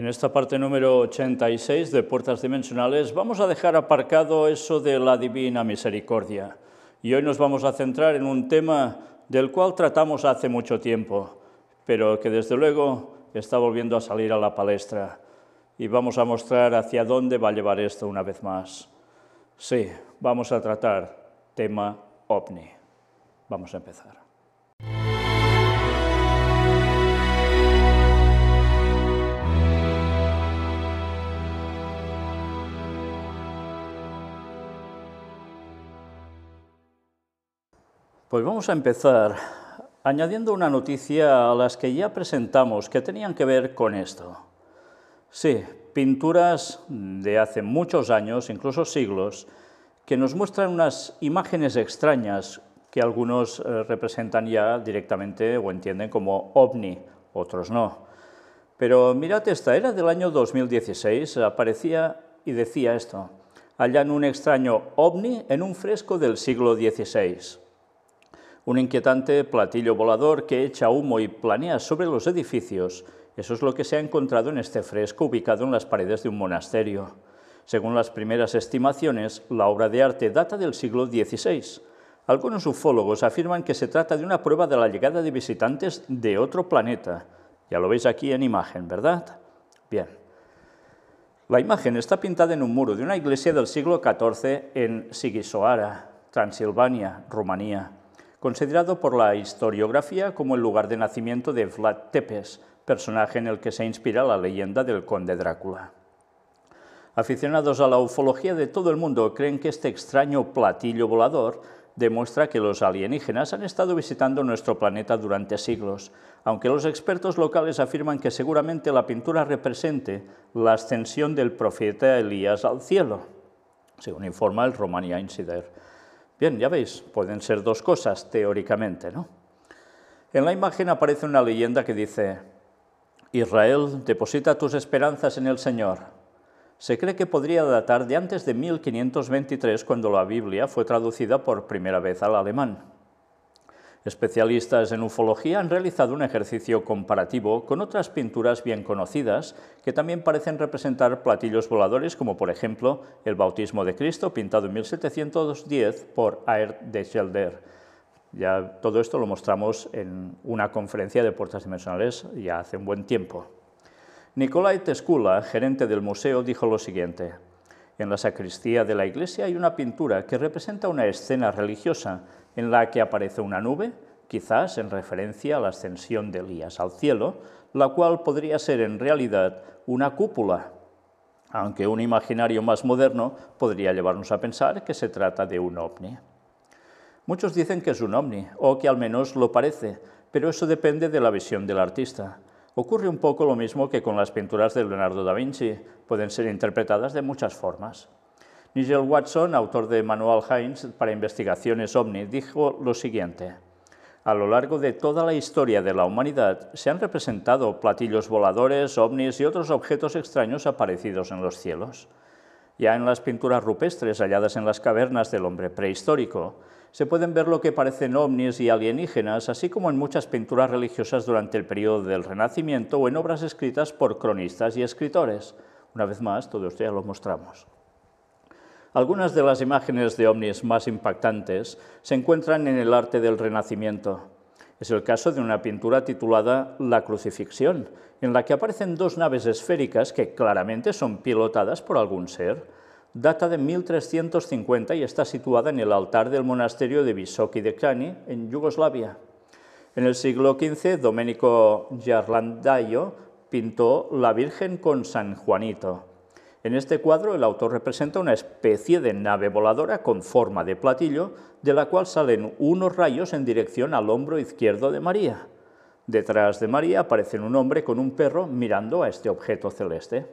En esta parte número 86 de Puertas Dimensionales vamos a dejar aparcado eso de la divina misericordia. Y hoy nos vamos a centrar en un tema del cual tratamos hace mucho tiempo, pero que desde luego está volviendo a salir a la palestra. Y vamos a mostrar hacia dónde va a llevar esto una vez más. Sí, vamos a tratar tema ovni. Vamos a empezar. Pues vamos a empezar añadiendo una noticia a las que ya presentamos que tenían que ver con esto. Sí, pinturas de hace muchos años, incluso siglos, que nos muestran unas imágenes extrañas que algunos eh, representan ya directamente o entienden como ovni, otros no. Pero mirad esta, era del año 2016, aparecía y decía esto, hallan un extraño ovni en un fresco del siglo XVI un inquietante platillo volador que echa humo y planea sobre los edificios. Eso es lo que se ha encontrado en este fresco ubicado en las paredes de un monasterio. Según las primeras estimaciones, la obra de arte data del siglo XVI. Algunos ufólogos afirman que se trata de una prueba de la llegada de visitantes de otro planeta. Ya lo veis aquí en imagen, ¿verdad? Bien. La imagen está pintada en un muro de una iglesia del siglo XIV en Sigisoara, Transilvania, Rumanía considerado por la historiografía como el lugar de nacimiento de Vlad Tepes, personaje en el que se inspira la leyenda del conde Drácula. Aficionados a la ufología de todo el mundo creen que este extraño platillo volador demuestra que los alienígenas han estado visitando nuestro planeta durante siglos, aunque los expertos locales afirman que seguramente la pintura represente la ascensión del profeta Elías al cielo, según informa el Romania Insider. Bien, ya veis, pueden ser dos cosas teóricamente, ¿no? En la imagen aparece una leyenda que dice, Israel, deposita tus esperanzas en el Señor. Se cree que podría datar de antes de 1523, cuando la Biblia fue traducida por primera vez al alemán. Especialistas en ufología han realizado un ejercicio comparativo con otras pinturas bien conocidas que también parecen representar platillos voladores como por ejemplo el bautismo de Cristo pintado en 1710 por Aert de Gelder. Ya todo esto lo mostramos en una conferencia de puertas dimensionales ya hace un buen tiempo. Nicolai Tescula, gerente del museo, dijo lo siguiente. En la sacristía de la iglesia hay una pintura que representa una escena religiosa en la que aparece una nube, quizás en referencia a la ascensión de Elías al cielo, la cual podría ser en realidad una cúpula, aunque un imaginario más moderno podría llevarnos a pensar que se trata de un ovni. Muchos dicen que es un ovni, o que al menos lo parece, pero eso depende de la visión del artista. Ocurre un poco lo mismo que con las pinturas de Leonardo da Vinci, pueden ser interpretadas de muchas formas. Nigel Watson, autor de Manual Heinz para Investigaciones OVNI, dijo lo siguiente. A lo largo de toda la historia de la humanidad se han representado platillos voladores, ovnis y otros objetos extraños aparecidos en los cielos. Ya en las pinturas rupestres halladas en las cavernas del hombre prehistórico, se pueden ver lo que parecen ovnis y alienígenas, así como en muchas pinturas religiosas durante el periodo del Renacimiento o en obras escritas por cronistas y escritores. Una vez más, todo esto ya lo mostramos. Algunas de las imágenes de ovnis más impactantes se encuentran en el arte del Renacimiento. Es el caso de una pintura titulada La crucifixión, en la que aparecen dos naves esféricas que claramente son pilotadas por algún ser. Data de 1350 y está situada en el altar del monasterio de Visoki de Krani, en Yugoslavia. En el siglo XV, Domenico Gerlandaio pintó La Virgen con San Juanito, en este cuadro el autor representa una especie de nave voladora con forma de platillo, de la cual salen unos rayos en dirección al hombro izquierdo de María. Detrás de María aparecen un hombre con un perro mirando a este objeto celeste.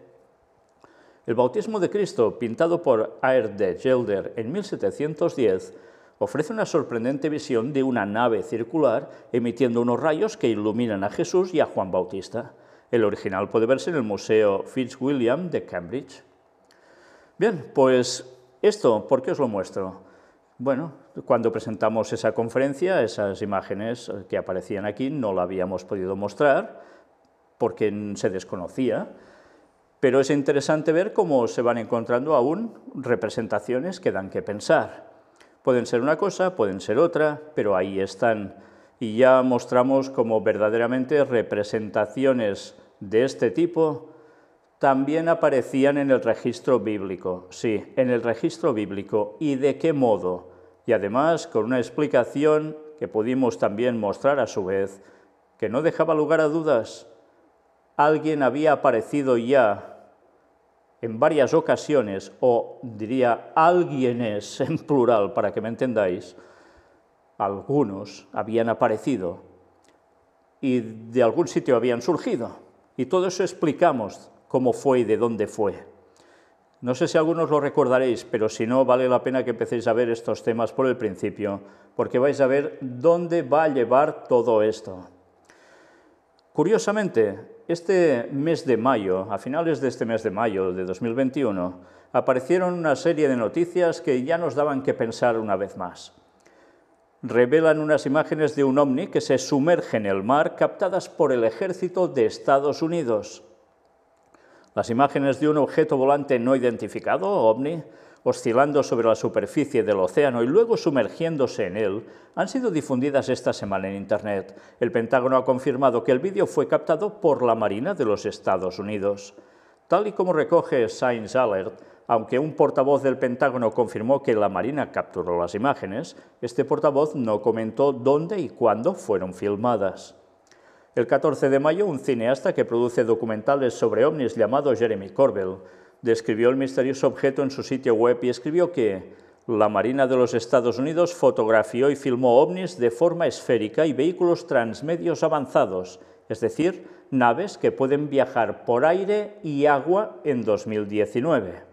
El bautismo de Cristo, pintado por Aert de Gelder en 1710, ofrece una sorprendente visión de una nave circular emitiendo unos rayos que iluminan a Jesús y a Juan Bautista. El original puede verse en el Museo Fitzwilliam de Cambridge. Bien, pues esto, ¿por qué os lo muestro? Bueno, cuando presentamos esa conferencia, esas imágenes que aparecían aquí no las habíamos podido mostrar porque se desconocía, pero es interesante ver cómo se van encontrando aún representaciones que dan que pensar. Pueden ser una cosa, pueden ser otra, pero ahí están y ya mostramos como verdaderamente representaciones de este tipo también aparecían en el registro bíblico, sí, en el registro bíblico, y de qué modo, y además con una explicación que pudimos también mostrar a su vez, que no dejaba lugar a dudas. Alguien había aparecido ya en varias ocasiones, o diría alguien en plural, para que me entendáis, algunos habían aparecido y de algún sitio habían surgido. Y todo eso explicamos cómo fue y de dónde fue. No sé si algunos lo recordaréis, pero si no, vale la pena que empecéis a ver estos temas por el principio, porque vais a ver dónde va a llevar todo esto. Curiosamente, este mes de mayo, a finales de este mes de mayo de 2021, aparecieron una serie de noticias que ya nos daban que pensar una vez más revelan unas imágenes de un ovni que se sumerge en el mar captadas por el ejército de Estados Unidos. Las imágenes de un objeto volante no identificado, ovni, oscilando sobre la superficie del océano y luego sumergiéndose en él, han sido difundidas esta semana en Internet. El Pentágono ha confirmado que el vídeo fue captado por la Marina de los Estados Unidos. Tal y como recoge Science Alert, aunque un portavoz del Pentágono confirmó que la Marina capturó las imágenes, este portavoz no comentó dónde y cuándo fueron filmadas. El 14 de mayo, un cineasta que produce documentales sobre ovnis llamado Jeremy Corbell describió el misterioso objeto en su sitio web y escribió que la Marina de los Estados Unidos fotografió y filmó ovnis de forma esférica y vehículos transmedios avanzados, es decir, naves que pueden viajar por aire y agua en 2019.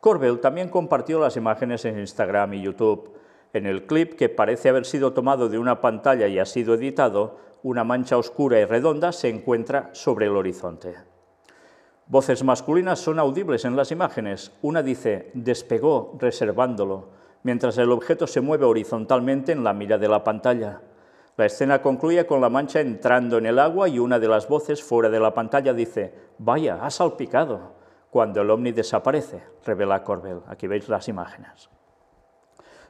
Corbel también compartió las imágenes en Instagram y YouTube. En el clip, que parece haber sido tomado de una pantalla y ha sido editado, una mancha oscura y redonda se encuentra sobre el horizonte. Voces masculinas son audibles en las imágenes. Una dice, despegó, reservándolo, mientras el objeto se mueve horizontalmente en la mira de la pantalla. La escena concluye con la mancha entrando en el agua y una de las voces fuera de la pantalla dice, vaya, ha salpicado cuando el ovni desaparece, revela Corbel. Aquí veis las imágenes.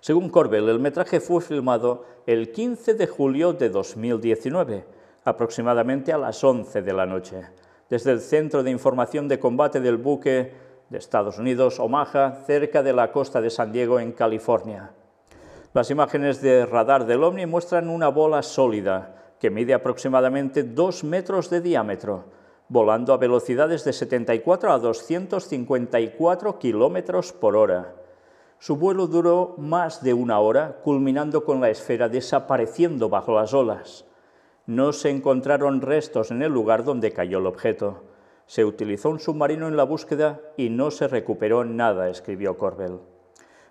Según Corbel, el metraje fue filmado el 15 de julio de 2019, aproximadamente a las 11 de la noche, desde el Centro de Información de Combate del Buque de Estados Unidos, Omaha, cerca de la costa de San Diego, en California. Las imágenes de radar del OVNI muestran una bola sólida que mide aproximadamente 2 metros de diámetro, volando a velocidades de 74 a 254 kilómetros por hora. Su vuelo duró más de una hora, culminando con la esfera desapareciendo bajo las olas. No se encontraron restos en el lugar donde cayó el objeto. Se utilizó un submarino en la búsqueda y no se recuperó nada, escribió Corbel.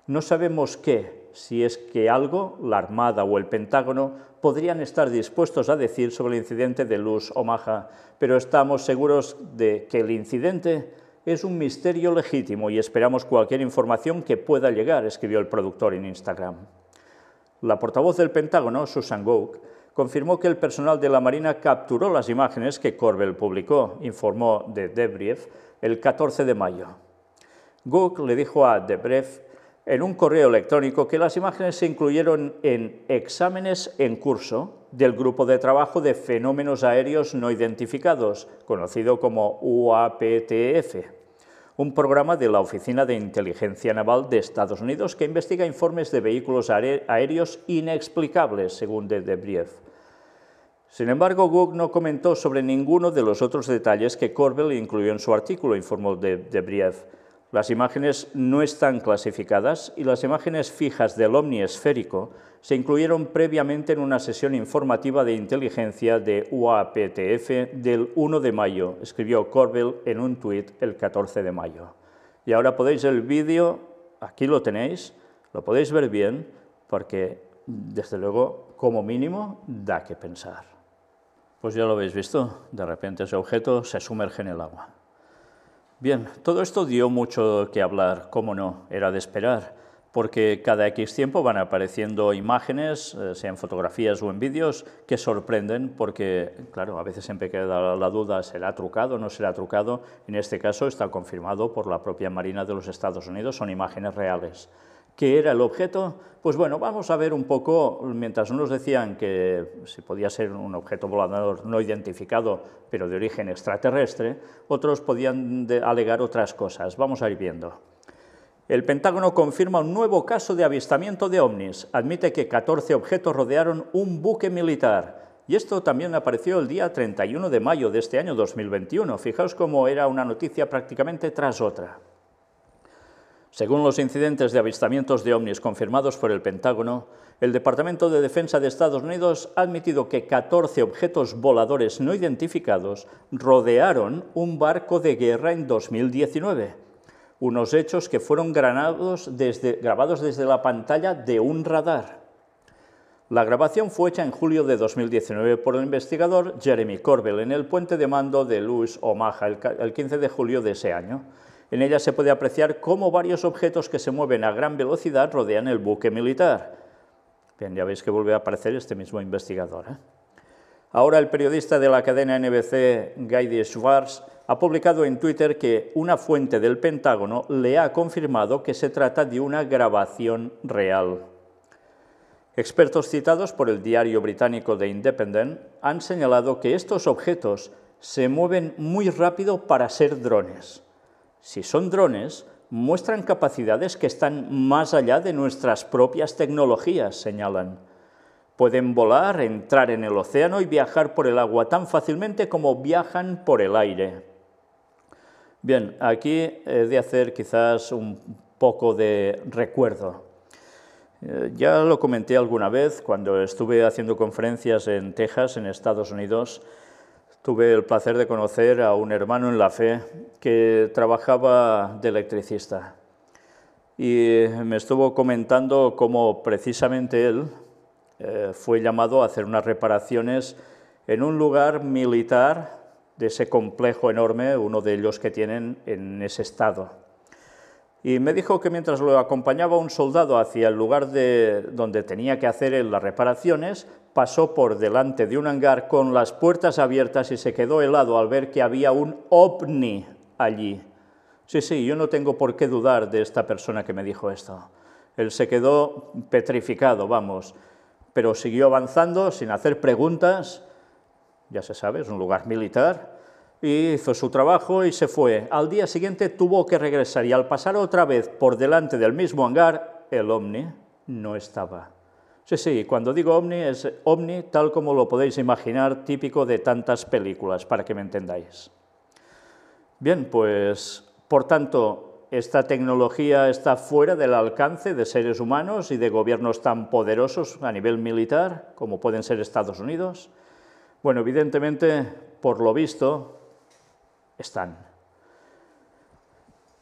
No sabemos qué, si es que algo la Armada o el Pentágono podrían estar dispuestos a decir sobre el incidente de Luz Omaha, pero estamos seguros de que el incidente es un misterio legítimo y esperamos cualquier información que pueda llegar, escribió el productor en Instagram. La portavoz del Pentágono, Susan Gouk, confirmó que el personal de la Marina capturó las imágenes que Corbel publicó, informó de Debrief, el 14 de mayo. Gouk le dijo a Debrief en un correo electrónico que las imágenes se incluyeron en exámenes en curso del Grupo de Trabajo de Fenómenos Aéreos No Identificados, conocido como UAPTF, un programa de la Oficina de Inteligencia Naval de Estados Unidos que investiga informes de vehículos aéreos inexplicables, según Debrief. Sin embargo, Google no comentó sobre ninguno de los otros detalles que Corbell incluyó en su artículo, informó de Debrief. Las imágenes no están clasificadas y las imágenes fijas del ovni esférico se incluyeron previamente en una sesión informativa de inteligencia de UAPTF del 1 de mayo, escribió Corbel en un tuit el 14 de mayo. Y ahora podéis el vídeo, aquí lo tenéis, lo podéis ver bien, porque desde luego, como mínimo, da que pensar. Pues ya lo habéis visto, de repente ese objeto se sumerge en el agua. Bien, todo esto dio mucho que hablar, cómo no, era de esperar, porque cada X tiempo van apareciendo imágenes, eh, sean fotografías o en vídeos, que sorprenden porque, claro, a veces siempre queda la duda, ¿será trucado o no será trucado? En este caso está confirmado por la propia Marina de los Estados Unidos, son imágenes reales. ¿Qué era el objeto? Pues bueno, vamos a ver un poco, mientras unos decían que se podía ser un objeto volador no identificado, pero de origen extraterrestre, otros podían alegar otras cosas. Vamos a ir viendo. El Pentágono confirma un nuevo caso de avistamiento de ovnis. Admite que 14 objetos rodearon un buque militar. Y esto también apareció el día 31 de mayo de este año 2021. Fijaos cómo era una noticia prácticamente tras otra. Según los incidentes de avistamientos de ovnis confirmados por el Pentágono, el Departamento de Defensa de Estados Unidos ha admitido que 14 objetos voladores no identificados rodearon un barco de guerra en 2019, unos hechos que fueron grabados desde la pantalla de un radar. La grabación fue hecha en julio de 2019 por el investigador Jeremy Corbell en el puente de mando de Luis Omaha el 15 de julio de ese año en ella se puede apreciar cómo varios objetos que se mueven a gran velocidad rodean el buque militar. Bien, ya veis que vuelve a aparecer este mismo investigador. ¿eh? Ahora el periodista de la cadena NBC, Guy Schwartz, ha publicado en Twitter que una fuente del Pentágono le ha confirmado que se trata de una grabación real. Expertos citados por el diario británico The Independent han señalado que estos objetos se mueven muy rápido para ser drones si son drones, muestran capacidades que están más allá de nuestras propias tecnologías, señalan. Pueden volar, entrar en el océano y viajar por el agua tan fácilmente como viajan por el aire. Bien, aquí he de hacer quizás un poco de recuerdo. Eh, ya lo comenté alguna vez cuando estuve haciendo conferencias en Texas, en Estados Unidos, tuve el placer de conocer a un hermano en la fe que trabajaba de electricista y me estuvo comentando cómo precisamente él eh, fue llamado a hacer unas reparaciones en un lugar militar de ese complejo enorme, uno de ellos que tienen en ese estado. Y me dijo que mientras lo acompañaba un soldado hacia el lugar de donde tenía que hacer las reparaciones, pasó por delante de un hangar con las puertas abiertas y se quedó helado al ver que había un ovni allí. Sí, sí, yo no tengo por qué dudar de esta persona que me dijo esto. Él se quedó petrificado, vamos, pero siguió avanzando sin hacer preguntas. Ya se sabe, es un lugar militar. hizo su trabajo y se fue. Al día siguiente tuvo que regresar y al pasar otra vez por delante del mismo hangar, el ovni no estaba. Sí, sí, cuando digo ovni es ovni tal como lo podéis imaginar, típico de tantas películas, para que me entendáis. Bien, pues por tanto, esta tecnología está fuera del alcance de seres humanos y de gobiernos tan poderosos a nivel militar como pueden ser Estados Unidos. Bueno, evidentemente, por lo visto, están.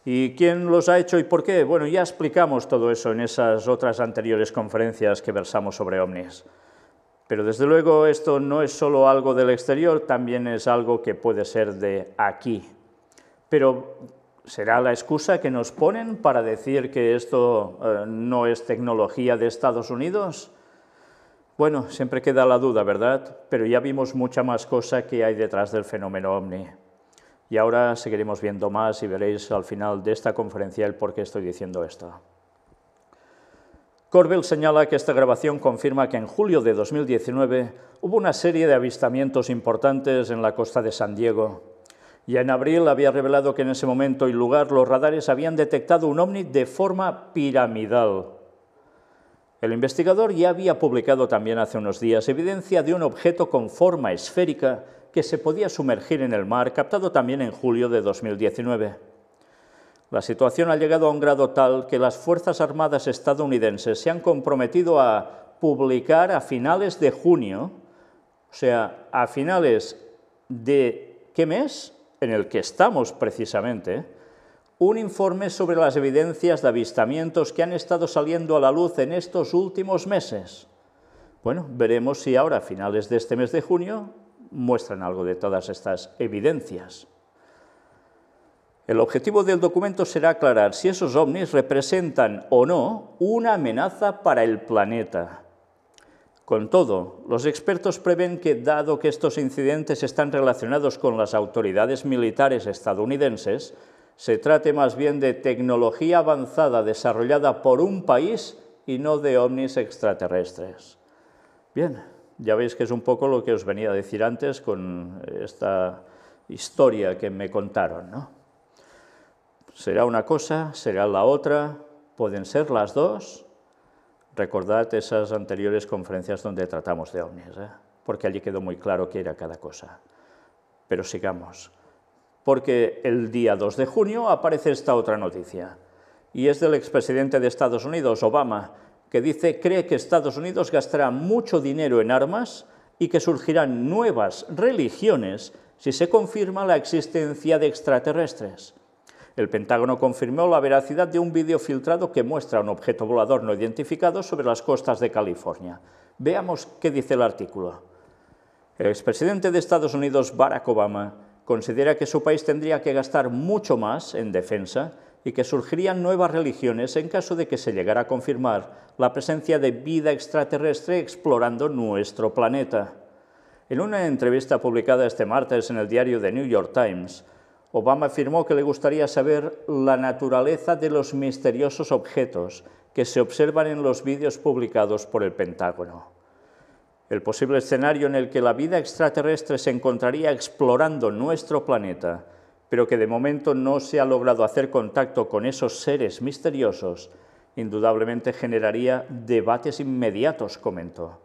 ¿Y quién los ha hecho y por qué? Bueno, ya explicamos todo eso en esas otras anteriores conferencias que versamos sobre ovnis. Pero desde luego esto no es solo algo del exterior, también es algo que puede ser de aquí. Pero será la excusa que nos ponen para decir que esto eh, no es tecnología de Estados Unidos? Bueno, siempre queda la duda, ¿verdad? Pero ya vimos mucha más cosa que hay detrás del fenómeno ovni. Y ahora seguiremos viendo más y veréis al final de esta conferencia el por qué estoy diciendo esto. Corbel señala que esta grabación confirma que en julio de 2019 hubo una serie de avistamientos importantes en la costa de San Diego. y en abril había revelado que en ese momento y lugar los radares habían detectado un ovni de forma piramidal. El investigador ya había publicado también hace unos días evidencia de un objeto con forma esférica que se podía sumergir en el mar, captado también en julio de 2019. La situación ha llegado a un grado tal que las Fuerzas Armadas estadounidenses se han comprometido a publicar a finales de junio, o sea, a finales de qué mes en el que estamos precisamente, un informe sobre las evidencias de avistamientos que han estado saliendo a la luz en estos últimos meses. Bueno, veremos si ahora, a finales de este mes de junio, muestran algo de todas estas evidencias. El objetivo del documento será aclarar si esos ovnis representan o no una amenaza para el planeta. Con todo, los expertos prevén que, dado que estos incidentes están relacionados con las autoridades militares estadounidenses, se trate más bien de tecnología avanzada desarrollada por un país y no de ovnis extraterrestres. Bien, ya veis que es un poco lo que os venía a decir antes con eh, esta historia que me contaron. Será una cosa, será la otra, pueden ser las dos. Recordad esas anteriores conferencias donde tratamos de ovnis, ¿eh? porque allí quedó muy claro qué era cada cosa. Pero sigamos porque el día 2 de junio aparece esta otra noticia, y es del expresidente de Estados Unidos, Obama, que dice cree que Estados Unidos gastará mucho dinero en armas y que surgirán nuevas religiones si se confirma la existencia de extraterrestres. El Pentágono confirmó la veracidad de un vídeo filtrado que muestra un objeto volador no identificado sobre las costas de California. Veamos qué dice el artículo. El expresidente de Estados Unidos, Barack Obama, considera que su país tendría que gastar mucho más en defensa y que surgirían nuevas religiones en caso de que se llegara a confirmar la presencia de vida extraterrestre explorando nuestro planeta. En una entrevista publicada este martes en el diario The New York Times, Obama afirmó que le gustaría saber la naturaleza de los misteriosos objetos que se observan en los vídeos publicados por el Pentágono el posible escenario en el que la vida extraterrestre se encontraría explorando nuestro planeta, pero que de momento no se ha logrado hacer contacto con esos seres misteriosos, indudablemente generaría debates inmediatos, comentó.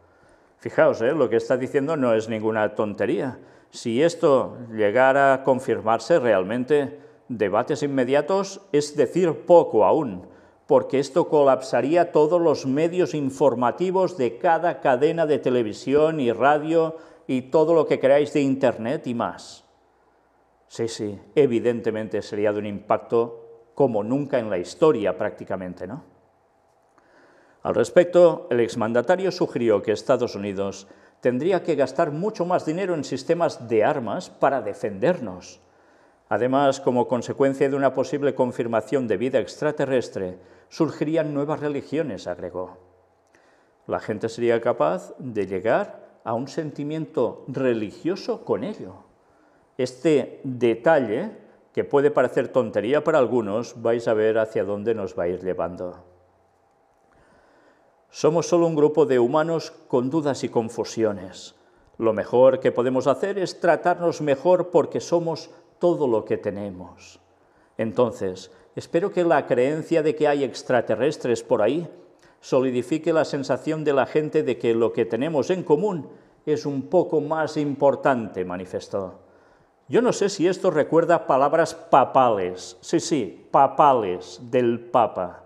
Fijaos, ¿eh? lo que está diciendo no es ninguna tontería. Si esto llegara a confirmarse realmente, debates inmediatos es decir poco aún porque esto colapsaría todos los medios informativos de cada cadena de televisión y radio y todo lo que creáis de Internet y más. Sí, sí, evidentemente sería de un impacto como nunca en la historia prácticamente, ¿no? Al respecto, el exmandatario sugirió que Estados Unidos tendría que gastar mucho más dinero en sistemas de armas para defendernos, Además, como consecuencia de una posible confirmación de vida extraterrestre, surgirían nuevas religiones, agregó. La gente sería capaz de llegar a un sentimiento religioso con ello. Este detalle, que puede parecer tontería para algunos, vais a ver hacia dónde nos va a ir llevando. Somos solo un grupo de humanos con dudas y confusiones. Lo mejor que podemos hacer es tratarnos mejor porque somos todo lo que tenemos. Entonces, espero que la creencia de que hay extraterrestres por ahí solidifique la sensación de la gente de que lo que tenemos en común es un poco más importante, manifestó. Yo no sé si esto recuerda palabras papales, sí, sí, papales del Papa,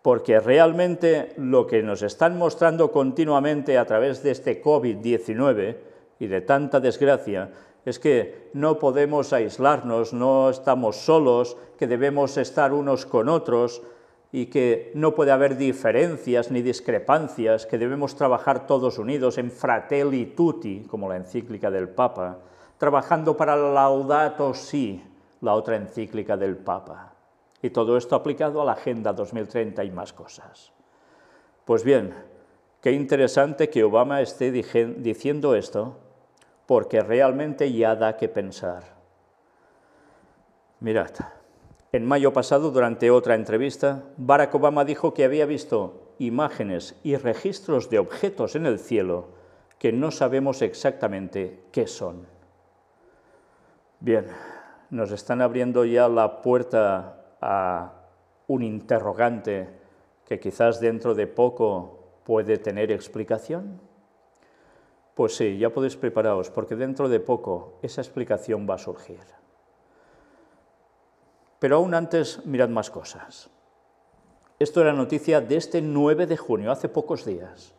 porque realmente lo que nos están mostrando continuamente a través de este COVID-19 y de tanta desgracia es que no podemos aislarnos, no estamos solos, que debemos estar unos con otros y que no puede haber diferencias ni discrepancias, que debemos trabajar todos unidos en fratelli tutti, como la encíclica del Papa, trabajando para Laudato Si, la otra encíclica del Papa. Y todo esto aplicado a la Agenda 2030 y más cosas. Pues bien, qué interesante que Obama esté diciendo esto porque realmente ya da que pensar. Mirad, en mayo pasado, durante otra entrevista, Barack Obama dijo que había visto imágenes y registros de objetos en el cielo que no sabemos exactamente qué son. Bien, nos están abriendo ya la puerta a un interrogante que quizás dentro de poco puede tener explicación. Pues sí, ya podéis prepararos, porque dentro de poco esa explicación va a surgir. Pero aún antes, mirad más cosas. Esto era noticia de este 9 de junio, hace pocos días.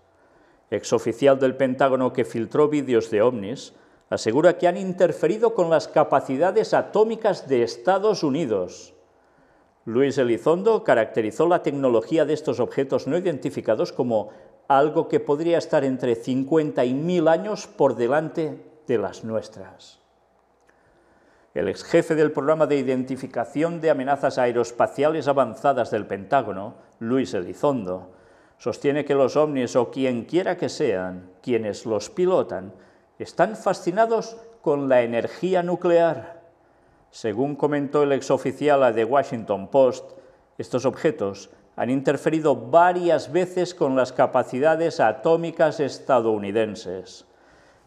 Exoficial del Pentágono que filtró vídeos de ovnis, asegura que han interferido con las capacidades atómicas de Estados Unidos. Luis Elizondo caracterizó la tecnología de estos objetos no identificados como algo que podría estar entre 50 y 1000 años por delante de las nuestras. El ex jefe del programa de identificación de amenazas aeroespaciales avanzadas del Pentágono, Luis Elizondo, sostiene que los ovnis o quienquiera que sean quienes los pilotan están fascinados con la energía nuclear. Según comentó el exoficial a The Washington Post, estos objetos han interferido varias veces con las capacidades atómicas estadounidenses.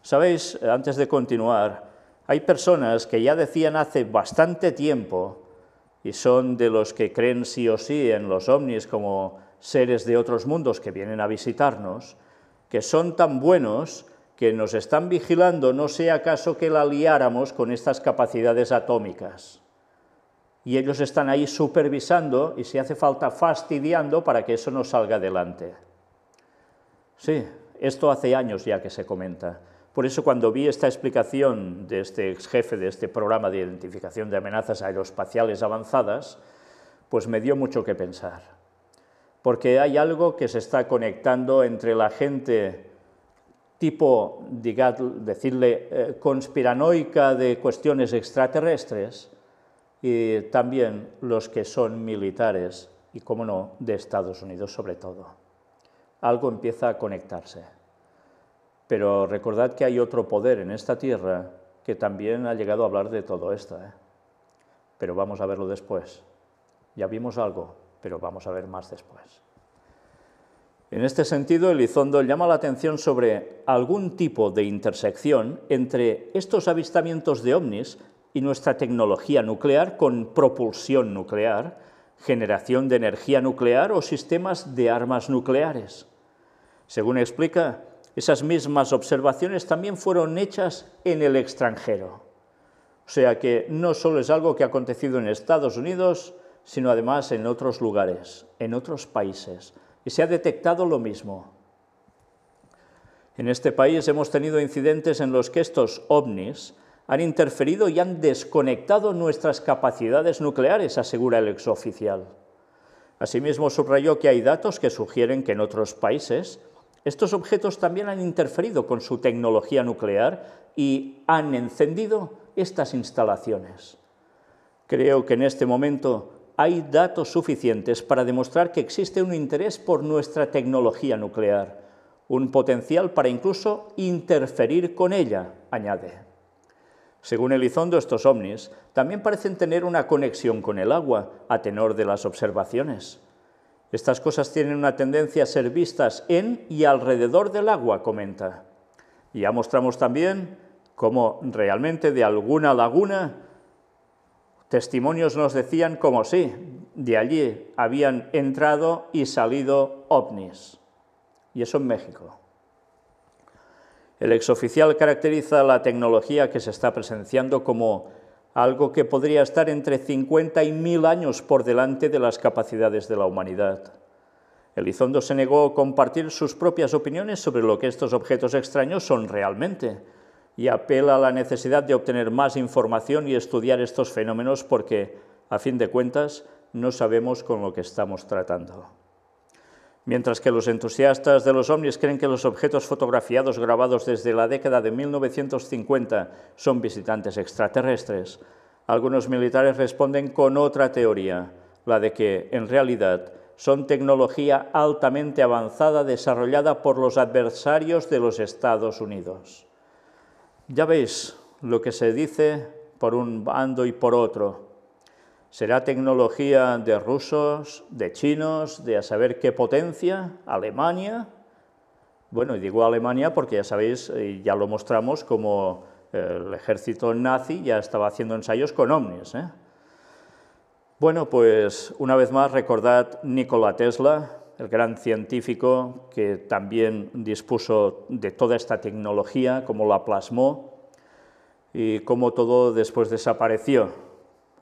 Sabéis, antes de continuar, hay personas que ya decían hace bastante tiempo, y son de los que creen sí o sí en los ovnis como seres de otros mundos que vienen a visitarnos, que son tan buenos que nos están vigilando no sea acaso que la liáramos con estas capacidades atómicas y ellos están ahí supervisando y si hace falta fastidiando para que eso no salga adelante. Sí, esto hace años ya que se comenta. Por eso cuando vi esta explicación de este ex jefe de este programa de identificación de amenazas aeroespaciales avanzadas, pues me dio mucho que pensar. Porque hay algo que se está conectando entre la gente tipo, digad, decirle, eh, conspiranoica de cuestiones extraterrestres y también los que son militares y, como no, de Estados Unidos sobre todo. Algo empieza a conectarse. Pero recordad que hay otro poder en esta tierra que también ha llegado a hablar de todo esto. ¿eh? Pero vamos a verlo después. Ya vimos algo, pero vamos a ver más después. En este sentido, Elizondo llama la atención sobre algún tipo de intersección entre estos avistamientos de ovnis y nuestra tecnología nuclear con propulsión nuclear, generación de energía nuclear o sistemas de armas nucleares. Según explica, esas mismas observaciones también fueron hechas en el extranjero. O sea que no solo es algo que ha acontecido en Estados Unidos, sino además en otros lugares, en otros países. Y se ha detectado lo mismo. En este país hemos tenido incidentes en los que estos ovnis han interferido y han desconectado nuestras capacidades nucleares, asegura el exoficial. Asimismo, subrayó que hay datos que sugieren que en otros países estos objetos también han interferido con su tecnología nuclear y han encendido estas instalaciones. Creo que en este momento hay datos suficientes para demostrar que existe un interés por nuestra tecnología nuclear, un potencial para incluso interferir con ella, añade. Según Elizondo, estos ovnis también parecen tener una conexión con el agua, a tenor de las observaciones. Estas cosas tienen una tendencia a ser vistas en y alrededor del agua, comenta. Y ya mostramos también cómo realmente de alguna laguna testimonios nos decían como sí, de allí habían entrado y salido ovnis. Y eso en México. El exoficial caracteriza la tecnología que se está presenciando como algo que podría estar entre 50 y 1000 años por delante de las capacidades de la humanidad. Elizondo se negó a compartir sus propias opiniones sobre lo que estos objetos extraños son realmente y apela a la necesidad de obtener más información y estudiar estos fenómenos porque, a fin de cuentas, no sabemos con lo que estamos tratando. Mientras que los entusiastas de los ovnis creen que los objetos fotografiados grabados desde la década de 1950 son visitantes extraterrestres, algunos militares responden con otra teoría, la de que, en realidad, son tecnología altamente avanzada desarrollada por los adversarios de los Estados Unidos. Ya veis lo que se dice por un bando y por otro, ¿Será tecnología de rusos, de chinos, de a saber qué potencia? ¿Alemania? Bueno, y digo Alemania porque ya sabéis, eh, ya lo mostramos como eh, el ejército nazi ya estaba haciendo ensayos con ovnis. ¿eh? Bueno, pues una vez más recordad Nikola Tesla, el gran científico que también dispuso de toda esta tecnología, cómo la plasmó y cómo todo después desapareció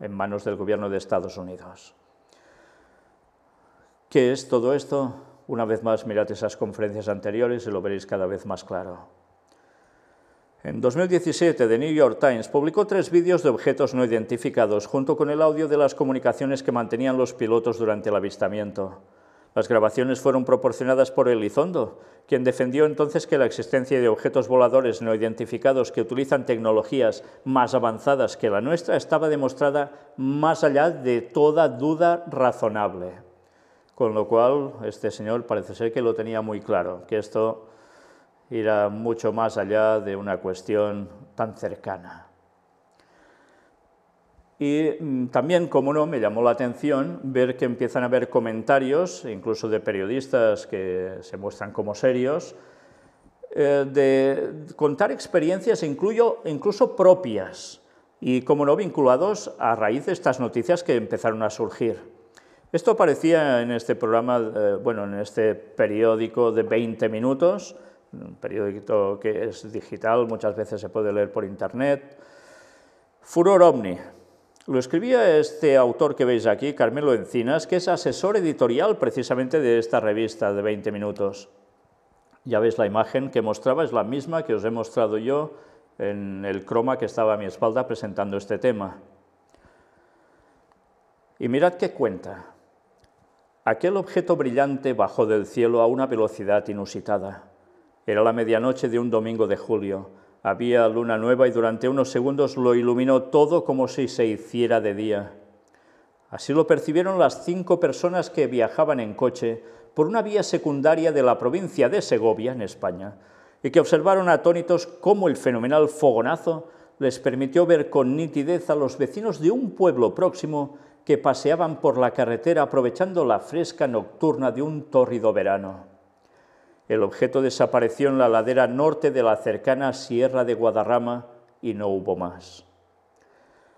en manos del gobierno de Estados Unidos. ¿Qué es todo esto? Una vez más, mirad esas conferencias anteriores y lo veréis cada vez más claro. En 2017, The New York Times publicó tres vídeos de objetos no identificados, junto con el audio de las comunicaciones que mantenían los pilotos durante el avistamiento. Las grabaciones fueron proporcionadas por Elizondo, quien defendió entonces que la existencia de objetos voladores no identificados que utilizan tecnologías más avanzadas que la nuestra estaba demostrada más allá de toda duda razonable. Con lo cual, este señor parece ser que lo tenía muy claro, que esto irá mucho más allá de una cuestión tan cercana. Y mm, también, como no, me llamó la atención ver que empiezan a haber comentarios, incluso de periodistas que se muestran como serios, eh, de contar experiencias incluyo, incluso propias y, como no, vinculados a raíz de estas noticias que empezaron a surgir. Esto aparecía en este programa, eh, bueno, en este periódico de 20 minutos, un periódico que es digital, muchas veces se puede leer por internet. Furor Omni. Lo escribía este autor que veis aquí, Carmelo Encinas, que es asesor editorial precisamente de esta revista de 20 minutos. Ya veis la imagen que mostraba, es la misma que os he mostrado yo en el croma que estaba a mi espalda presentando este tema. Y mirad qué cuenta. Aquel objeto brillante bajó del cielo a una velocidad inusitada. Era la medianoche de un domingo de julio. Había luna nueva y durante unos segundos lo iluminó todo como si se hiciera de día. Así lo percibieron las cinco personas que viajaban en coche por una vía secundaria de la provincia de Segovia, en España, y que observaron atónitos cómo el fenomenal fogonazo les permitió ver con nitidez a los vecinos de un pueblo próximo que paseaban por la carretera aprovechando la fresca nocturna de un torrido verano. El objeto desapareció en la ladera norte de la cercana Sierra de Guadarrama y no hubo más.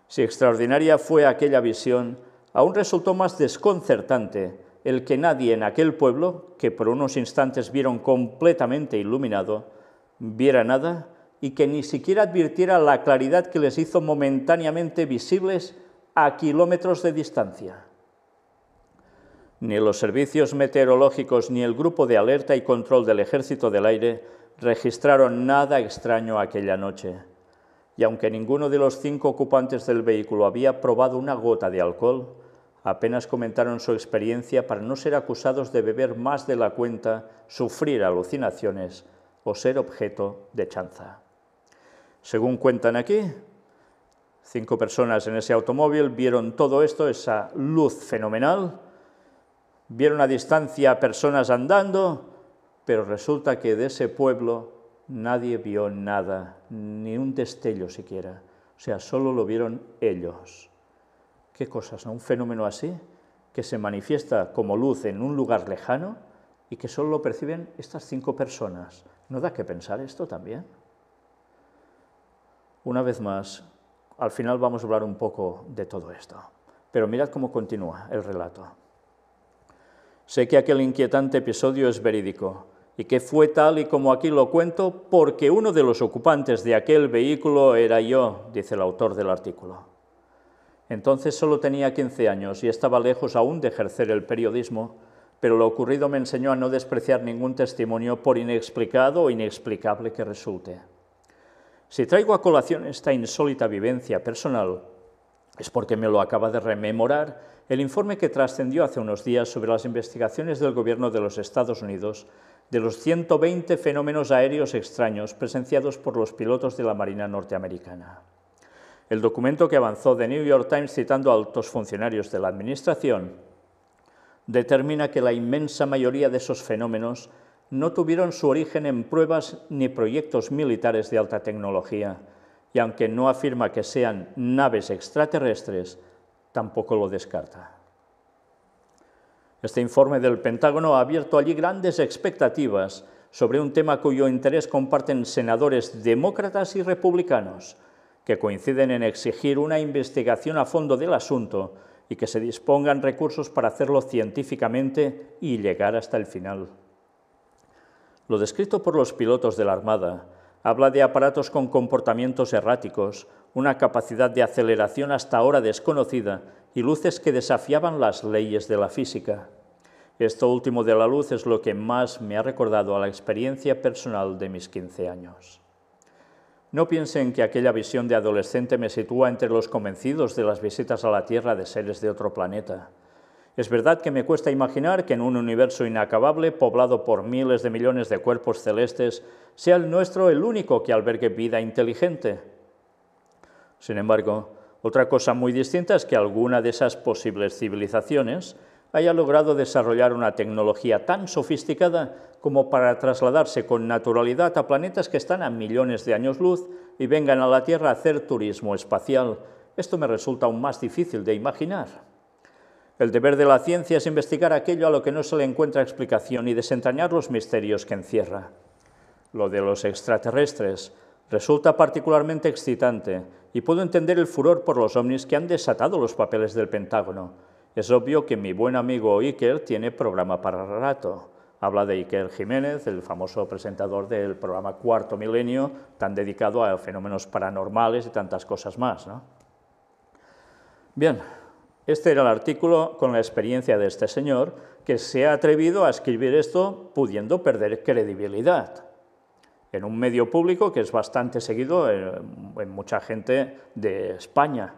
Si extraordinaria fue aquella visión, aún resultó más desconcertante el que nadie en aquel pueblo, que por unos instantes vieron completamente iluminado, viera nada y que ni siquiera advirtiera la claridad que les hizo momentáneamente visibles a kilómetros de distancia. Ni los servicios meteorológicos ni el grupo de alerta y control del Ejército del Aire registraron nada extraño aquella noche. Y aunque ninguno de los cinco ocupantes del vehículo había probado una gota de alcohol, apenas comentaron su experiencia para no ser acusados de beber más de la cuenta, sufrir alucinaciones o ser objeto de chanza. Según cuentan aquí, cinco personas en ese automóvil vieron todo esto, esa luz fenomenal, vieron a distancia personas andando, pero resulta que de ese pueblo nadie vio nada, ni un destello siquiera. O sea, solo lo vieron ellos. ¿Qué cosas? Un fenómeno así, que se manifiesta como luz en un lugar lejano y que solo lo perciben estas cinco personas. ¿No da que pensar esto también? Una vez más, al final vamos a hablar un poco de todo esto. Pero mirad cómo continúa el relato. Sé que aquel inquietante episodio es verídico y que fue tal y como aquí lo cuento porque uno de los ocupantes de aquel vehículo era yo, dice el autor del artículo. Entonces solo tenía 15 años y estaba lejos aún de ejercer el periodismo, pero lo ocurrido me enseñó a no despreciar ningún testimonio por inexplicado o inexplicable que resulte. Si traigo a colación esta insólita vivencia personal, es porque me lo acaba de rememorar el informe que trascendió hace unos días sobre las investigaciones del gobierno de los Estados Unidos de los 120 fenómenos aéreos extraños presenciados por los pilotos de la Marina norteamericana. El documento que avanzó The New York Times citando a altos funcionarios de la Administración determina que la inmensa mayoría de esos fenómenos no tuvieron su origen en pruebas ni proyectos militares de alta tecnología, y aunque no afirma que sean naves extraterrestres, tampoco lo descarta. Este informe del Pentágono ha abierto allí grandes expectativas sobre un tema cuyo interés comparten senadores demócratas y republicanos, que coinciden en exigir una investigación a fondo del asunto y que se dispongan recursos para hacerlo científicamente y llegar hasta el final. Lo descrito por los pilotos de la Armada Habla de aparatos con comportamientos erráticos, una capacidad de aceleración hasta ahora desconocida y luces que desafiaban las leyes de la física. Esto último de la luz es lo que más me ha recordado a la experiencia personal de mis 15 años. No piensen que aquella visión de adolescente me sitúa entre los convencidos de las visitas a la Tierra de seres de otro planeta. Es verdad que me cuesta imaginar que en un universo inacabable, poblado por miles de millones de cuerpos celestes, sea el nuestro el único que albergue vida inteligente. Sin embargo, otra cosa muy distinta es que alguna de esas posibles civilizaciones haya logrado desarrollar una tecnología tan sofisticada como para trasladarse con naturalidad a planetas que están a millones de años luz y vengan a la Tierra a hacer turismo espacial. Esto me resulta aún más difícil de imaginar. El deber de la ciencia es investigar aquello a lo que no se le encuentra explicación y desentrañar los misterios que encierra. Lo de los extraterrestres resulta particularmente excitante y puedo entender el furor por los ovnis que han desatado los papeles del Pentágono. Es obvio que mi buen amigo Iker tiene programa para rato. Habla de Iker Jiménez, el famoso presentador del programa Cuarto Milenio, tan dedicado a fenómenos paranormales y tantas cosas más. Bien, este era el artículo con la experiencia de este señor que se ha atrevido a escribir esto pudiendo perder credibilidad en un medio público que es bastante seguido eh, en, mucha gente de España.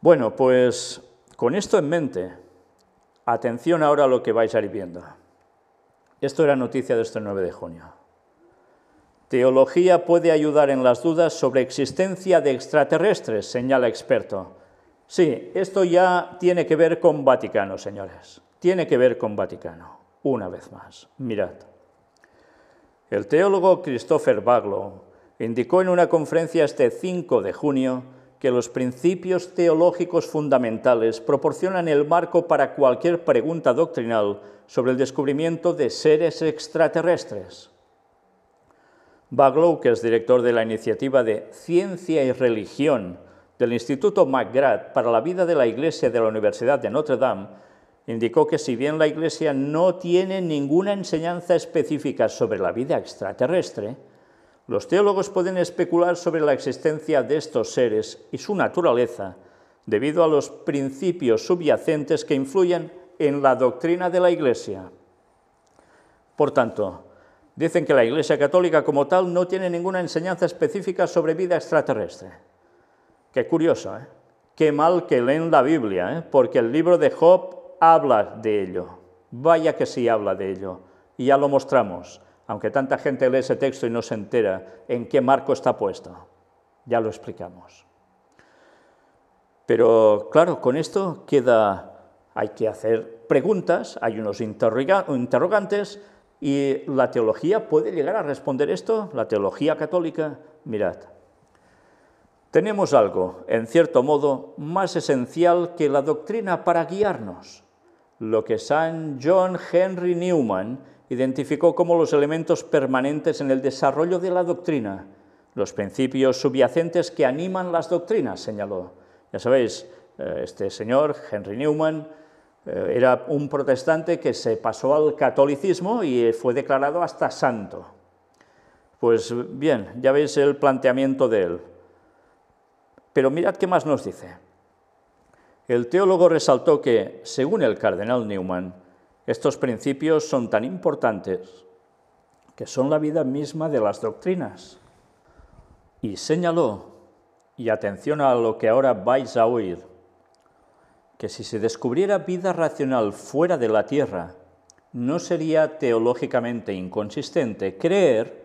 Bueno, pues con esto en mente, atención ahora a lo que vais a ir viendo. Esto era noticia de este 9 de junio. Teología puede ayudar en las dudas sobre existencia de extraterrestres, señala experto. Sí, esto ya tiene que ver con Vaticano, señores. Tiene que ver con Vaticano, una vez más. Mirad. El teólogo Christopher Baglow indicó en una conferencia este 5 de junio que los principios teológicos fundamentales proporcionan el marco para cualquier pregunta doctrinal sobre el descubrimiento de seres extraterrestres. Baglow, que es director de la iniciativa de Ciencia y Religión, del Instituto McGrath para la vida de la Iglesia de la Universidad de Notre Dame indicó que si bien la Iglesia no tiene ninguna enseñanza específica sobre la vida extraterrestre, los teólogos pueden especular sobre la existencia de estos seres y su naturaleza debido a los principios subyacentes que influyen en la doctrina de la Iglesia. Por tanto, dicen que la Iglesia Católica como tal no tiene ninguna enseñanza específica sobre vida extraterrestre. Qué curioso, ¿eh? Qué mal que leen la Biblia, ¿eh? porque el libro de Job habla de ello. Vaya que sí habla de ello. Y ya lo mostramos, aunque tanta gente lee ese texto y no se entera en qué marco está puesto. Ya lo explicamos. Pero claro, con esto queda, hay que hacer preguntas, hay unos interrogantes y la teología puede llegar a responder esto, la teología católica, mirad, tenemos algo, en cierto modo, más esencial que la doctrina para guiarnos, lo que San John Henry Newman identificó como los elementos permanentes en el desarrollo de la doctrina, los principios subyacentes que animan las doctrinas, señaló. Ya sabéis, eh, este señor, Henry Newman, eh, era un protestante que se pasó al catolicismo y fue declarado hasta santo. Pues bien, ya veis el planteamiento de él. Pero mirad qué más nos dice. El teólogo resaltó que, según el cardenal Newman, estos principios son tan importantes que son la vida misma de las doctrinas. Y señaló, y atención a lo que ahora vais a oír, que si se descubriera vida racional fuera de la Tierra, no sería teológicamente inconsistente creer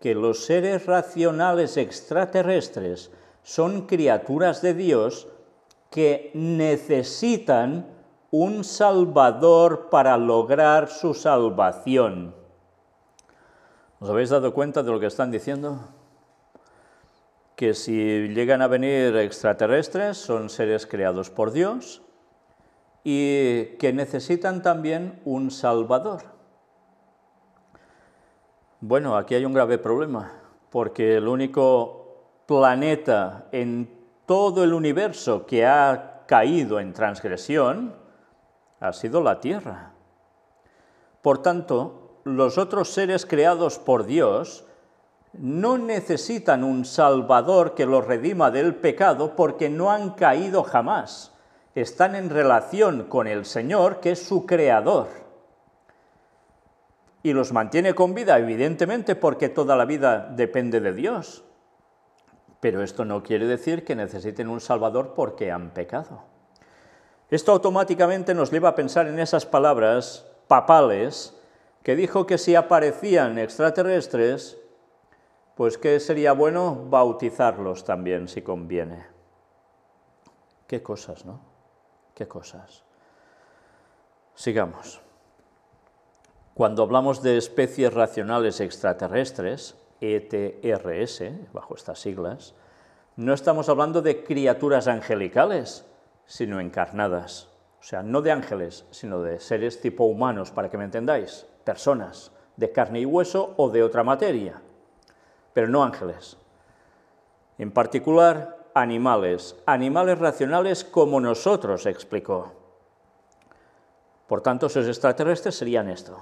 que los seres racionales extraterrestres son criaturas de Dios que necesitan un Salvador para lograr su salvación. ¿Os habéis dado cuenta de lo que están diciendo? Que si llegan a venir extraterrestres, son seres creados por Dios y que necesitan también un Salvador. Bueno, aquí hay un grave problema, porque el único planeta, en todo el universo que ha caído en transgresión, ha sido la Tierra. Por tanto, los otros seres creados por Dios no necesitan un Salvador que los redima del pecado porque no han caído jamás. Están en relación con el Señor, que es su creador. Y los mantiene con vida, evidentemente, porque toda la vida depende de Dios. Pero esto no quiere decir que necesiten un Salvador porque han pecado. Esto automáticamente nos lleva a pensar en esas palabras papales que dijo que si aparecían extraterrestres, pues que sería bueno bautizarlos también si conviene. Qué cosas, ¿no? Qué cosas. Sigamos. Cuando hablamos de especies racionales extraterrestres, ETRS, bajo estas siglas, no estamos hablando de criaturas angelicales, sino encarnadas. O sea, no de ángeles, sino de seres tipo humanos, para que me entendáis, personas de carne y hueso o de otra materia, pero no ángeles. En particular, animales, animales racionales como nosotros, explicó. Por tanto, esos extraterrestres serían esto,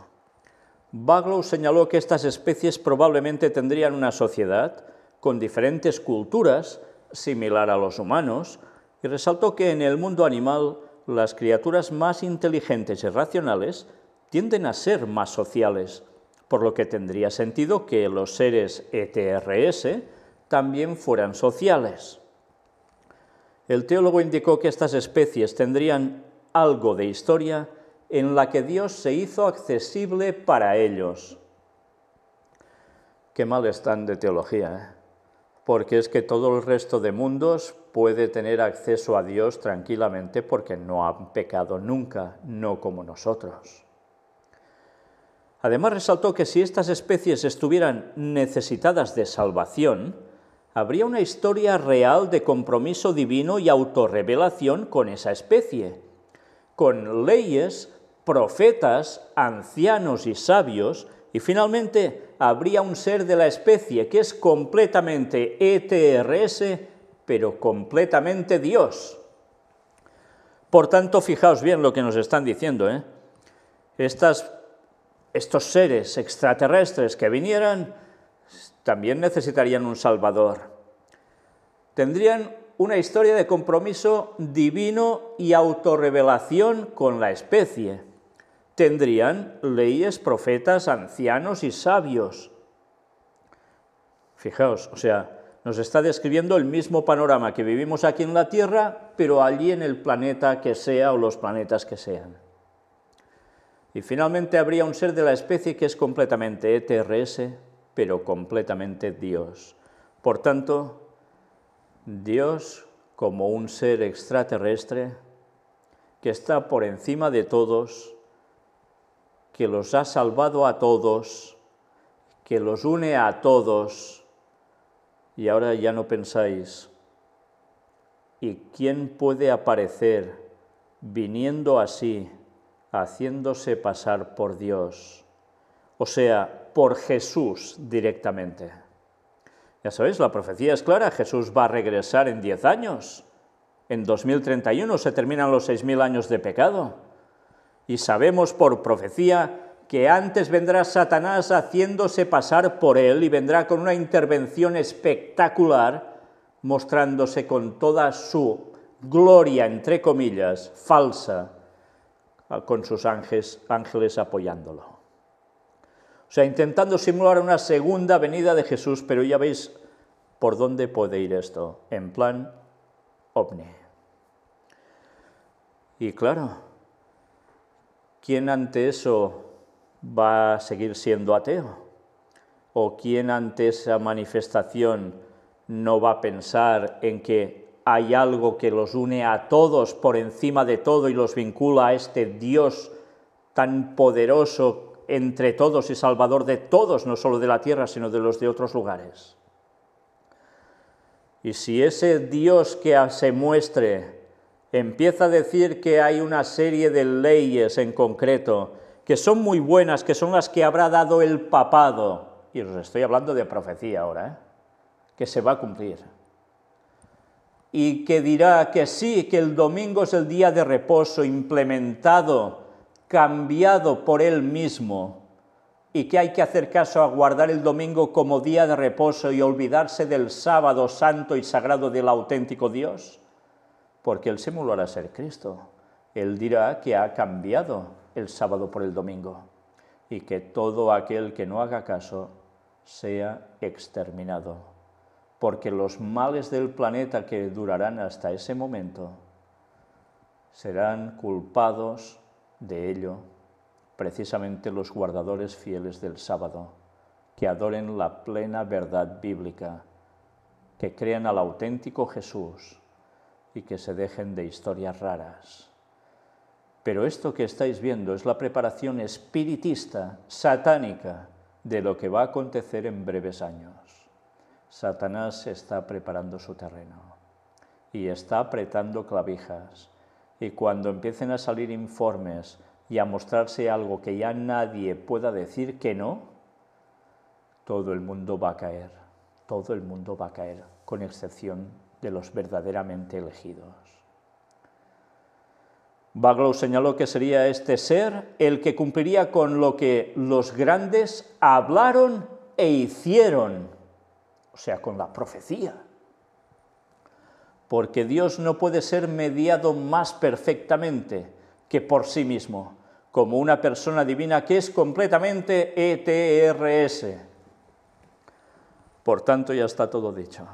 Baglow señaló que estas especies probablemente tendrían una sociedad con diferentes culturas similar a los humanos y resaltó que en el mundo animal las criaturas más inteligentes y racionales tienden a ser más sociales, por lo que tendría sentido que los seres ETRS también fueran sociales. El teólogo indicó que estas especies tendrían algo de historia en la que Dios se hizo accesible para ellos. Qué mal están de teología, ¿eh? porque es que todo el resto de mundos puede tener acceso a Dios tranquilamente porque no han pecado nunca, no como nosotros. Además resaltó que si estas especies estuvieran necesitadas de salvación, habría una historia real de compromiso divino y autorrevelación con esa especie, con leyes profetas, ancianos y sabios, y finalmente habría un ser de la especie que es completamente ETRS, pero completamente Dios. Por tanto, fijaos bien lo que nos están diciendo. ¿eh? estos seres extraterrestres que vinieran también necesitarían un Salvador. Tendrían una historia de compromiso divino y autorrevelación con la especie tendrían leyes, profetas, ancianos y sabios. Fijaos, o sea, nos está describiendo el mismo panorama que vivimos aquí en la Tierra, pero allí en el planeta que sea o los planetas que sean. Y finalmente habría un ser de la especie que es completamente ETRS, pero completamente Dios. Por tanto, Dios como un ser extraterrestre que está por encima de todos, que los ha salvado a todos, que los une a todos, y ahora ya no pensáis, ¿y quién puede aparecer viniendo así, haciéndose pasar por Dios? O sea, por Jesús directamente. Ya sabéis, la profecía es clara, Jesús va a regresar en 10 años. En 2031 se terminan los 6.000 años de pecado y sabemos por profecía que antes vendrá Satanás haciéndose pasar por él y vendrá con una intervención espectacular, mostrándose con toda su gloria, entre comillas, falsa, con sus ángeles, apoyándolo. O sea, intentando simular una segunda venida de Jesús, pero ya veis por dónde puede ir esto, en plan ovni. Y claro, ¿quién ante eso va a seguir siendo ateo? ¿O quién ante esa manifestación no va a pensar en que hay algo que los une a todos por encima de todo y los vincula a este Dios tan poderoso entre todos y salvador de todos, no solo de la tierra, sino de los de otros lugares? Y si ese Dios que se muestre empieza a decir que hay una serie de leyes en concreto, que son muy buenas, que son las que habrá dado el papado, y os estoy hablando de profecía ahora, ¿eh? que se va a cumplir. Y que dirá que sí, que el domingo es el día de reposo implementado, cambiado por él mismo, y que hay que hacer caso a guardar el domingo como día de reposo y olvidarse del sábado santo y sagrado del auténtico Dios porque él simulará ser Cristo. Él dirá que ha cambiado el sábado por el domingo y que todo aquel que no haga caso sea exterminado, porque los males del planeta que durarán hasta ese momento serán culpados de ello precisamente los guardadores fieles del sábado, que adoren la plena verdad bíblica, que crean al auténtico Jesús y que se dejen de historias raras. Pero esto que estáis viendo es la preparación espiritista, satánica, de lo que va a acontecer en breves años. Satanás está preparando su terreno y está apretando clavijas. Y cuando empiecen a salir informes y a mostrarse algo que ya nadie pueda decir que no, todo el mundo va a caer, todo el mundo va a caer, con excepción de los verdaderamente elegidos. Baglow señaló que sería este ser el que cumpliría con lo que los grandes hablaron e hicieron, o sea, con la profecía. Porque Dios no puede ser mediado más perfectamente que por sí mismo, como una persona divina que es completamente ETRS. Por tanto, ya está todo dicho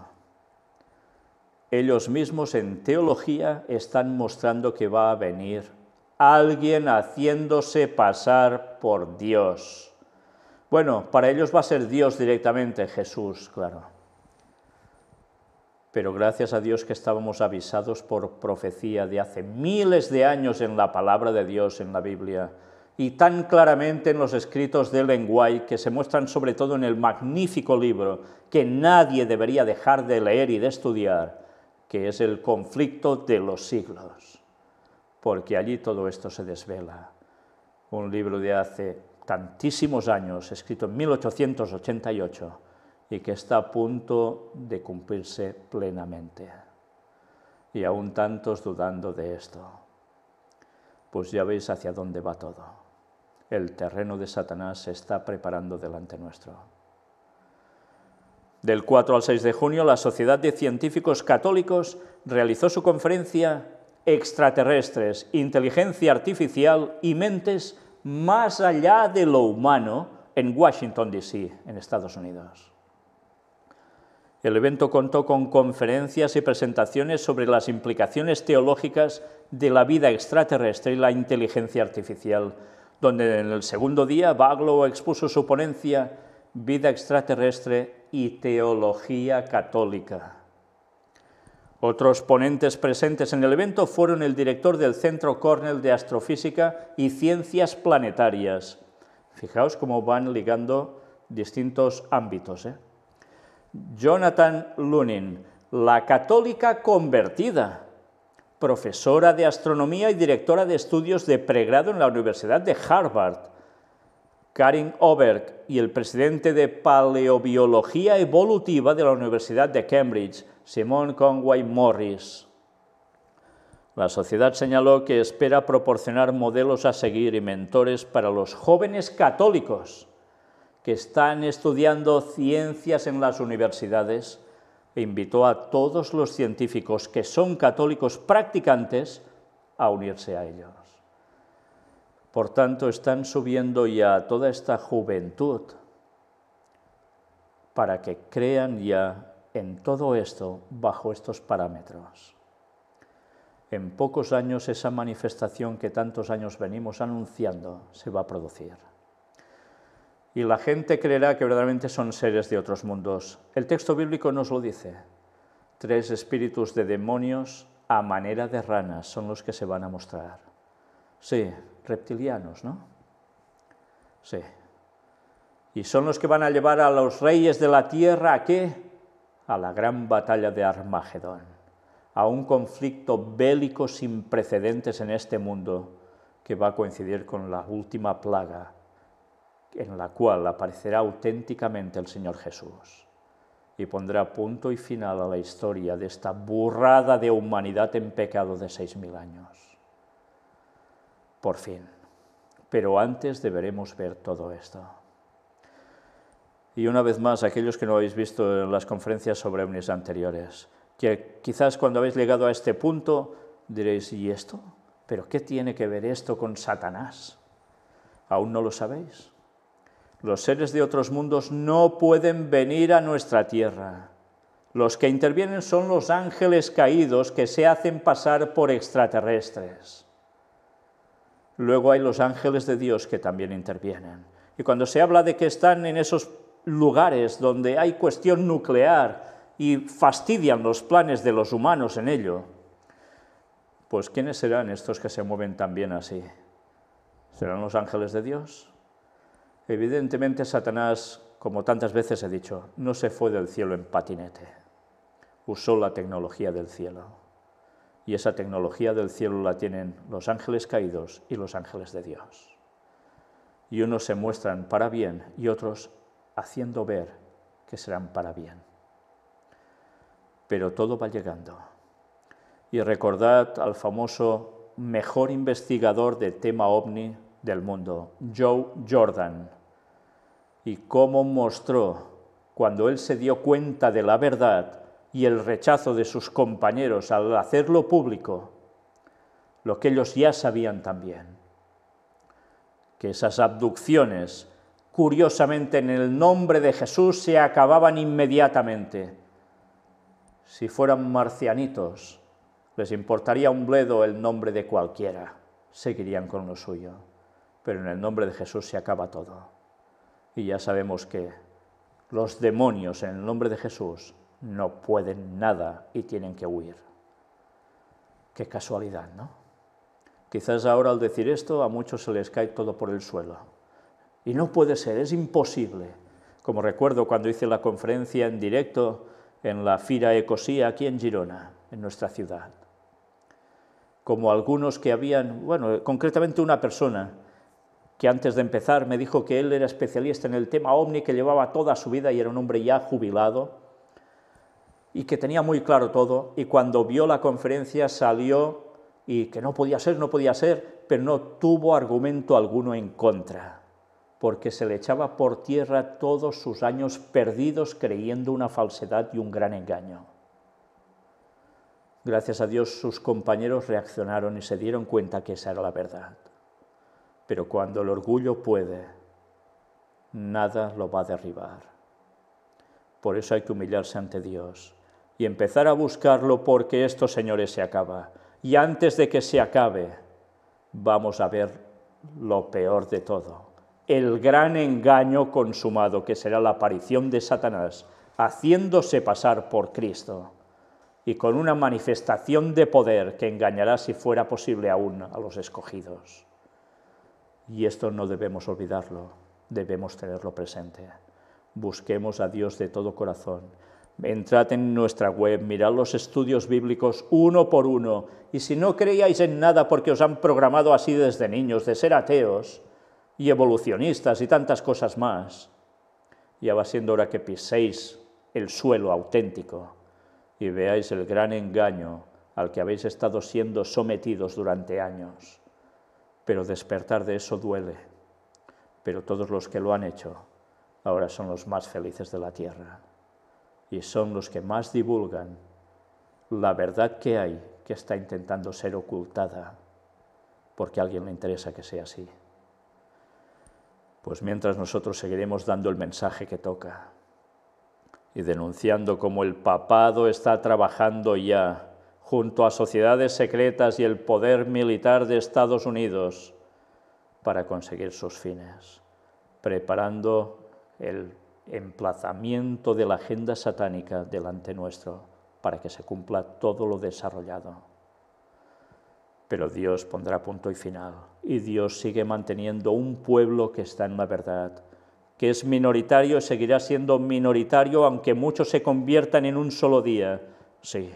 ellos mismos en teología están mostrando que va a venir alguien haciéndose pasar por Dios. Bueno, para ellos va a ser Dios directamente, Jesús, claro. Pero gracias a Dios que estábamos avisados por profecía de hace miles de años en la palabra de Dios, en la Biblia, y tan claramente en los escritos del Lenguay, que se muestran sobre todo en el magnífico libro que nadie debería dejar de leer y de estudiar, que es el conflicto de los siglos, porque allí todo esto se desvela. Un libro de hace tantísimos años, escrito en 1888, y que está a punto de cumplirse plenamente. Y aún tantos dudando de esto. Pues ya veis hacia dónde va todo. El terreno de Satanás se está preparando delante nuestro. Del 4 al 6 de junio, la Sociedad de Científicos Católicos realizó su conferencia Extraterrestres, Inteligencia Artificial y Mentes más allá de lo humano en Washington, D.C., en Estados Unidos. El evento contó con conferencias y presentaciones sobre las implicaciones teológicas de la vida extraterrestre y la inteligencia artificial, donde en el segundo día Baglow expuso su ponencia vida extraterrestre y teología católica. Otros ponentes presentes en el evento fueron el director del Centro Cornell de Astrofísica y Ciencias Planetarias. Fijaos cómo van ligando distintos ámbitos. ¿eh? Jonathan Lunin, la católica convertida, profesora de astronomía y directora de estudios de pregrado en la Universidad de Harvard Karin Oberg y el presidente de Paleobiología Evolutiva de la Universidad de Cambridge, Simon Conway Morris. La sociedad señaló que espera proporcionar modelos a seguir y mentores para los jóvenes católicos que están estudiando ciencias en las universidades e invitó a todos los científicos que son católicos practicantes a unirse a ellos. Por tanto, están subiendo ya toda esta juventud para que crean ya en todo esto bajo estos parámetros. En pocos años esa manifestación que tantos años venimos anunciando se va a producir. Y la gente creerá que verdaderamente son seres de otros mundos. El texto bíblico nos lo dice. Tres espíritus de demonios a manera de ranas son los que se van a mostrar. Sí, reptilianos, ¿no? Sí. Y son los que van a llevar a los reyes de la tierra a qué? A la gran batalla de Armagedón, a un conflicto bélico sin precedentes en este mundo que va a coincidir con la última plaga en la cual aparecerá auténticamente el Señor Jesús y pondrá punto y final a la historia de esta burrada de humanidad en pecado de seis mil años por fin. Pero antes deberemos ver todo esto. Y una vez más, aquellos que no habéis visto en las conferencias sobre ovnis anteriores, que quizás cuando habéis llegado a este punto diréis, ¿y esto? ¿Pero qué tiene que ver esto con Satanás? ¿Aún no lo sabéis? Los seres de otros mundos no pueden venir a nuestra tierra. Los que intervienen son los ángeles caídos que se hacen pasar por extraterrestres. Luego hay los ángeles de Dios que también intervienen. Y cuando se habla de que están en esos lugares donde hay cuestión nuclear y fastidian los planes de los humanos en ello, pues ¿quiénes serán estos que se mueven también así? ¿Serán los ángeles de Dios? Evidentemente Satanás, como tantas veces he dicho, no se fue del cielo en patinete, usó la tecnología del cielo y esa tecnología del cielo la tienen los ángeles caídos y los ángeles de Dios. Y unos se muestran para bien y otros haciendo ver que serán para bien. Pero todo va llegando. Y recordad al famoso mejor investigador de tema ovni del mundo, Joe Jordan, y cómo mostró, cuando él se dio cuenta de la verdad, y el rechazo de sus compañeros al hacerlo público, lo que ellos ya sabían también, que esas abducciones, curiosamente en el nombre de Jesús, se acababan inmediatamente. Si fueran marcianitos, les importaría un bledo el nombre de cualquiera, seguirían con lo suyo, pero en el nombre de Jesús se acaba todo. Y ya sabemos que los demonios en el nombre de Jesús no pueden nada y tienen que huir. Qué casualidad, ¿no? Quizás ahora al decir esto a muchos se les cae todo por el suelo. Y no puede ser, es imposible. Como recuerdo cuando hice la conferencia en directo en la Fira Ecosía aquí en Girona, en nuestra ciudad. Como algunos que habían, bueno, concretamente una persona que antes de empezar me dijo que él era especialista en el tema ovni que llevaba toda su vida y era un hombre ya jubilado y que tenía muy claro todo, y cuando vio la conferencia salió y que no podía ser, no podía ser, pero no tuvo argumento alguno en contra, porque se le echaba por tierra todos sus años perdidos creyendo una falsedad y un gran engaño. Gracias a Dios sus compañeros reaccionaron y se dieron cuenta que esa era la verdad. Pero cuando el orgullo puede, nada lo va a derribar. Por eso hay que humillarse ante Dios y empezar a buscarlo porque esto, señores, se acaba. Y antes de que se acabe, vamos a ver lo peor de todo, el gran engaño consumado que será la aparición de Satanás haciéndose pasar por Cristo y con una manifestación de poder que engañará si fuera posible aún a los escogidos. Y esto no debemos olvidarlo, debemos tenerlo presente. Busquemos a Dios de todo corazón Entrad en nuestra web, mirad los estudios bíblicos uno por uno, y si no creíais en nada porque os han programado así desde niños, de ser ateos y evolucionistas y tantas cosas más, ya va siendo hora que piséis el suelo auténtico y veáis el gran engaño al que habéis estado siendo sometidos durante años. Pero despertar de eso duele, pero todos los que lo han hecho ahora son los más felices de la tierra y son los que más divulgan la verdad que hay que está intentando ser ocultada porque a alguien le interesa que sea así. Pues mientras nosotros seguiremos dando el mensaje que toca y denunciando cómo el papado está trabajando ya junto a sociedades secretas y el poder militar de Estados Unidos para conseguir sus fines, preparando el emplazamiento de la agenda satánica delante nuestro para que se cumpla todo lo desarrollado. Pero Dios pondrá punto y final y Dios sigue manteniendo un pueblo que está en la verdad, que es minoritario y seguirá siendo minoritario aunque muchos se conviertan en un solo día. Sí,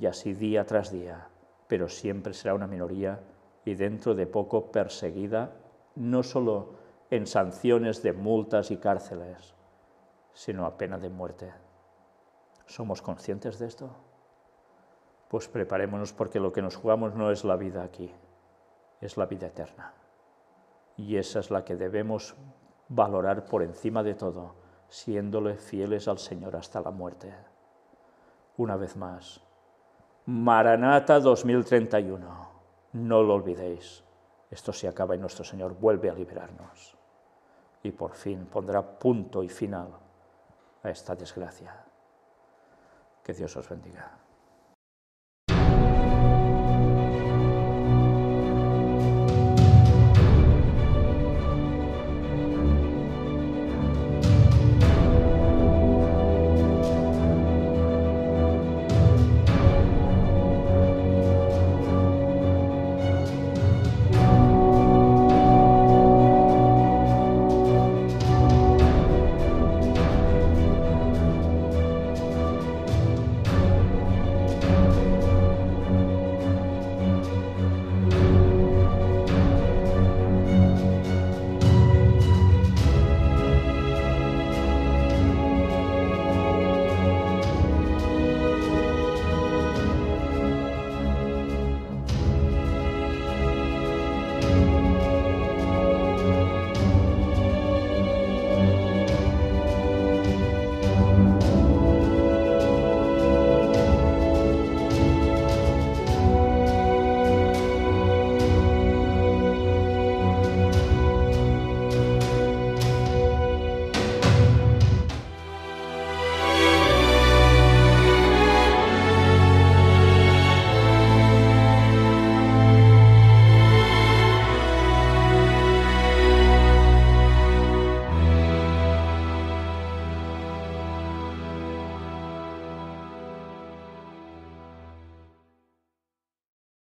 y así día tras día, pero siempre será una minoría y dentro de poco perseguida no solo en sanciones de multas y cárceles, sino a pena de muerte. ¿Somos conscientes de esto? Pues preparémonos porque lo que nos jugamos no es la vida aquí, es la vida eterna. Y esa es la que debemos valorar por encima de todo, siéndole fieles al Señor hasta la muerte. Una vez más, Maranata 2031, no lo olvidéis. Esto se acaba y nuestro Señor vuelve a liberarnos y por fin pondrá punto y final a esta desgracia. Que Dios os bendiga.